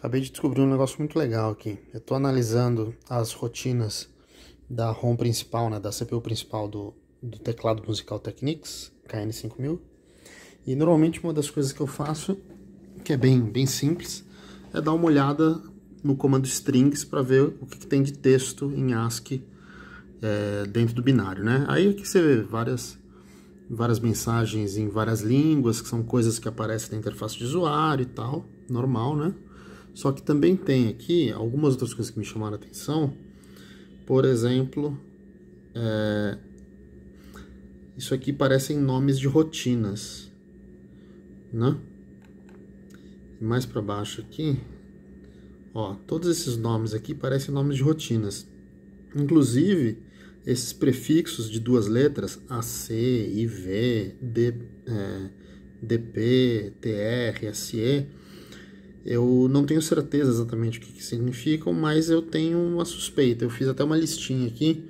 Acabei de descobrir um negócio muito legal aqui. Eu estou analisando as rotinas da ROM principal, né, da CPU principal do, do teclado musical Technics KN5000. E normalmente uma das coisas que eu faço, que é bem, bem simples, é dar uma olhada no comando strings para ver o que, que, tem de texto em ASCII é, dentro do binário, né? Aí aqui você vê várias, várias mensagens em várias línguas, que são coisas que aparecem na interface de usuário e tal, normal, né? Só que também tem aqui algumas outras coisas que me chamaram a atenção. Por exemplo, é... isso aqui parecem nomes de rotinas, né? E mais para baixo aqui, ó, todos esses nomes aqui parecem nomes de rotinas. Inclusive, esses prefixos de duas letras, AC, IV, D, é, DP, TR, SE, eu não tenho certeza exatamente o que, que significam, mas eu tenho uma suspeita. Eu fiz até uma listinha aqui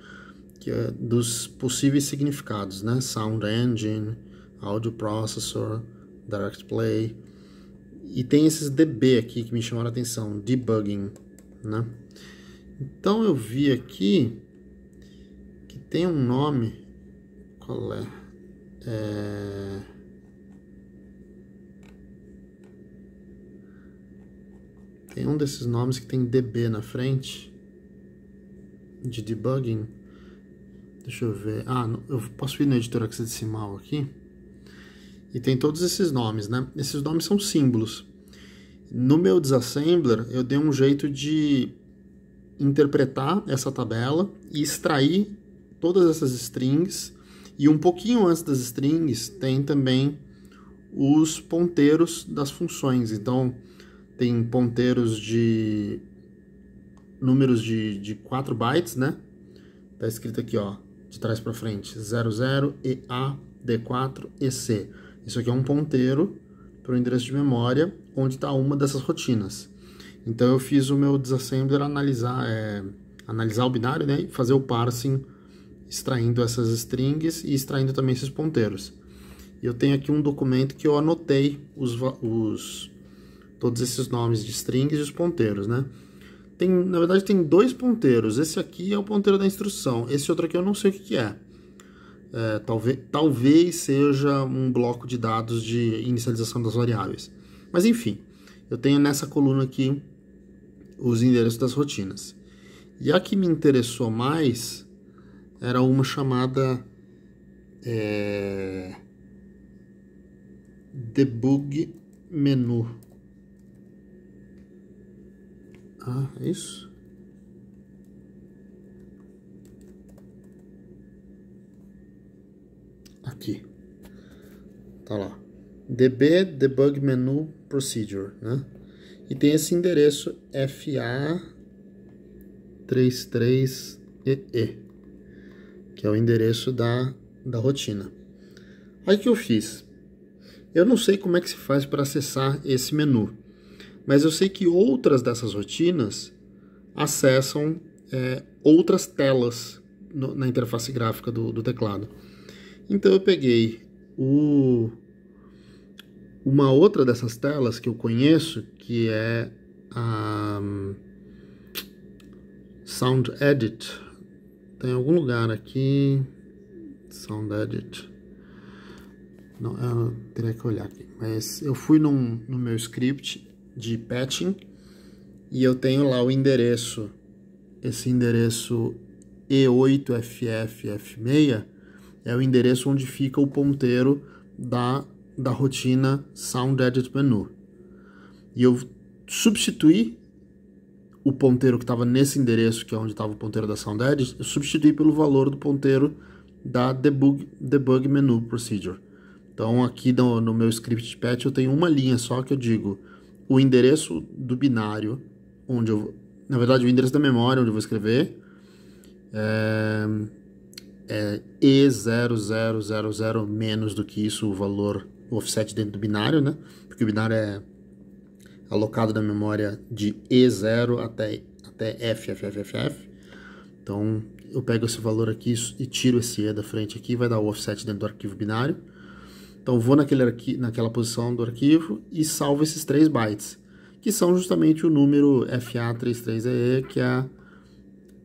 que é dos possíveis significados, né? Sound engine, audio processor, direct play. E tem esses DB aqui que me chamaram a atenção, debugging, né? Então eu vi aqui que tem um nome, qual é? É tem um desses nomes que tem DB na frente, de debugging. Deixa eu ver. Ah, eu posso ir no editor hexadecimal aqui. E tem todos esses nomes, né? Esses nomes são símbolos. No meu disassembler eu dei um jeito de interpretar essa tabela e extrair todas essas strings. E um pouquinho antes das strings, tem também os ponteiros das funções. Então, tem ponteiros de números de, de 4 bytes, né? Tá escrito aqui, ó, de trás para frente, 00, EA, D4, EC. Isso aqui é um ponteiro para o endereço de memória onde está uma dessas rotinas. Então eu fiz o meu disassembler analisar, é, analisar o binário né, e fazer o parsing extraindo essas strings e extraindo também esses ponteiros. Eu tenho aqui um documento que eu anotei os, os todos esses nomes de strings e os ponteiros, né? Tem, na verdade, tem dois ponteiros. Esse aqui é o ponteiro da instrução. Esse outro aqui eu não sei o que, que é. é talvez, talvez seja um bloco de dados de inicialização das variáveis. Mas enfim, eu tenho nessa coluna aqui os endereços das rotinas. E a que me interessou mais era uma chamada é, debug menu. Ah, é isso? Aqui. Tá lá. DB Debug Menu Procedure, né? E tem esse endereço FA33EE, que é o endereço da, da rotina. Aí que eu fiz? Eu não sei como é que se faz para acessar esse menu. Mas eu sei que outras dessas rotinas acessam é, outras telas no, na interface gráfica do, do, teclado. Então eu peguei o, uma outra dessas telas que eu conheço, que é a um, Sound Edit. Tem algum lugar aqui. Sound Edit. Não, eu teria que olhar aqui. Mas eu fui num, no meu script de patching e eu tenho lá o endereço, esse endereço E8FFF6 é o endereço onde fica o ponteiro da, da rotina Sound Edit Menu. E eu substituí o ponteiro que estava nesse endereço, que é onde estava o ponteiro da Sound Edit, eu substituí pelo valor do ponteiro da debug, debug menu procedure. Então aqui no, no meu script patch eu tenho uma linha só que eu digo o endereço do binário, onde eu, na verdade, o endereço da memória onde eu vou escrever é, é E0000 menos do que isso, o valor o offset dentro do binário, né? Porque o binário é alocado na memória de E0 até, até FFFFF. Então, eu pego esse valor aqui e tiro esse E da frente aqui, vai dar o offset dentro do arquivo binário. Então vou naquele arqui, naquela posição do arquivo e salvo esses 3 bytes, que são justamente o número FA33EE, que é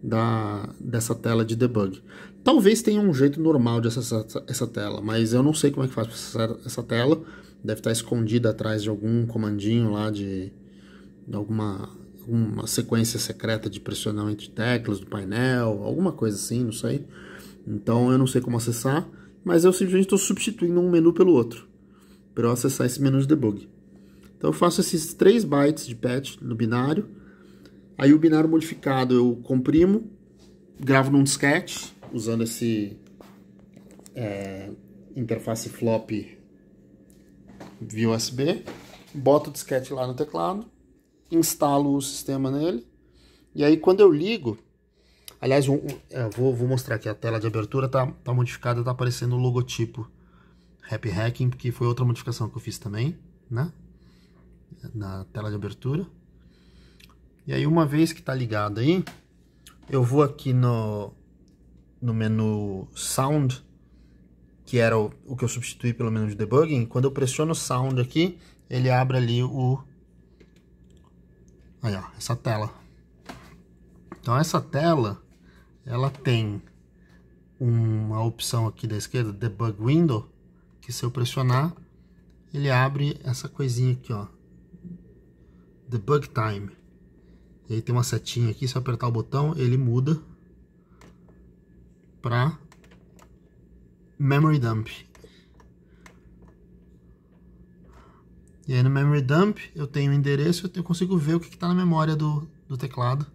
da, dessa tela de debug. Talvez tenha um jeito normal de acessar essa tela, mas eu não sei como é que faz para acessar essa tela. Deve estar escondida atrás de algum comandinho lá de, de alguma uma sequência secreta de pressionamento de teclas do painel, alguma coisa assim, não sei. Então eu não sei como acessar mas eu simplesmente estou substituindo um menu pelo outro para eu acessar esse menu de debug. Então eu faço esses 3 bytes de patch no binário, aí o binário modificado eu comprimo, gravo num disquete usando esse é, interface flop via USB, boto o disquete lá no teclado, instalo o sistema nele, e aí quando eu ligo, Aliás, um, um, é, vou, vou, mostrar aqui, a tela de abertura tá, tá modificada, tá aparecendo o logotipo Happy Hacking, porque foi outra modificação que eu fiz também, né? Na tela de abertura. E aí, uma vez que tá ligado aí, eu vou aqui no, no menu Sound, que era o, o que eu substituí pelo menu de debugging. Quando eu pressiono Sound aqui, ele abre ali o... Aí, ó, essa tela. Então, essa tela ela tem uma opção aqui da esquerda, Debug Window, que se eu pressionar, ele abre essa coisinha aqui, ó, Debug Time. E aí tem uma setinha aqui, se eu apertar o botão, ele muda para Memory Dump. E aí no Memory Dump eu tenho o endereço, eu consigo ver o que está na memória do, do teclado.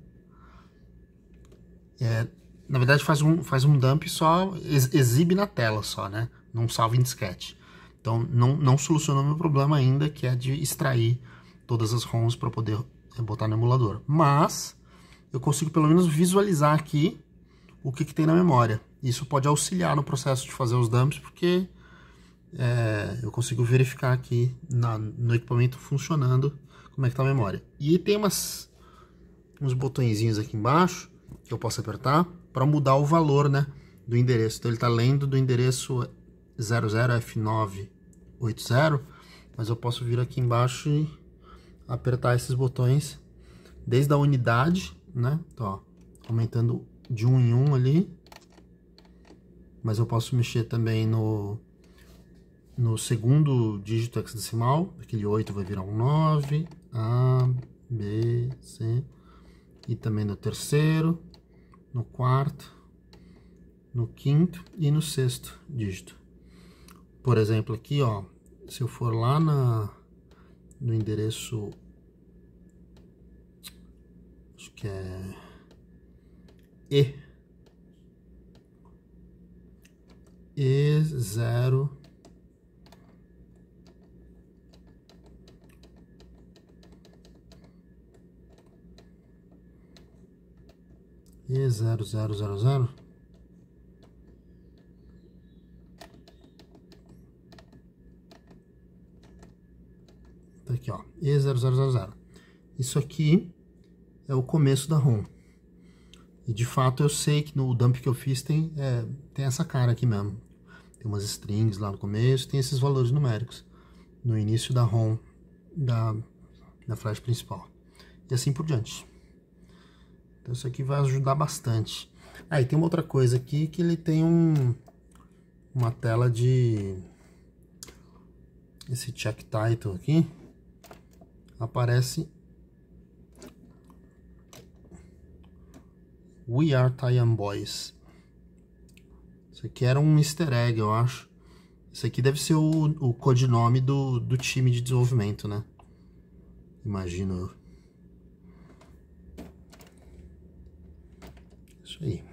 É, na verdade faz um, faz um dump só, exibe na tela só, né? Não salva em disquete. Então não, não solucionou meu problema ainda, que é de extrair todas as ROMs para poder eh, botar no emulador. Mas eu consigo pelo menos visualizar aqui o que, que tem na memória. Isso pode auxiliar no processo de fazer os dumps, porque é, eu consigo verificar aqui na, no equipamento funcionando como é que tá a memória. E tem umas, uns botõezinhos aqui embaixo que eu posso apertar para mudar o valor né, do endereço. Então ele está lendo do endereço 00F980, mas eu posso vir aqui embaixo e apertar esses botões desde a unidade, né? Então, ó, aumentando de um em um ali. Mas eu posso mexer também no, no segundo dígito hexadecimal, aquele 8 vai virar um 9, A, B, C, e também no terceiro, no quarto, no quinto e no sexto dígito. Por exemplo, aqui, ó, se eu for lá na, no endereço, acho que é E, E0, E zero zero zero zero. Tá aqui, ó. E zero zero zero zero. Isso aqui é o começo da ROM. E de fato eu sei que no dump que eu fiz tem, é, tem essa cara aqui mesmo. Tem umas strings lá no começo, tem esses valores numéricos no início da ROM da, da flash principal. E assim por diante. Então isso aqui vai ajudar bastante. Aí ah, tem uma outra coisa aqui que ele tem um, uma tela de... Esse check title aqui aparece We Are Taiyan Boys. Isso aqui era um easter egg, eu acho. Isso aqui deve ser o, o codinome do, do time de desenvolvimento, né? Imagino eu. и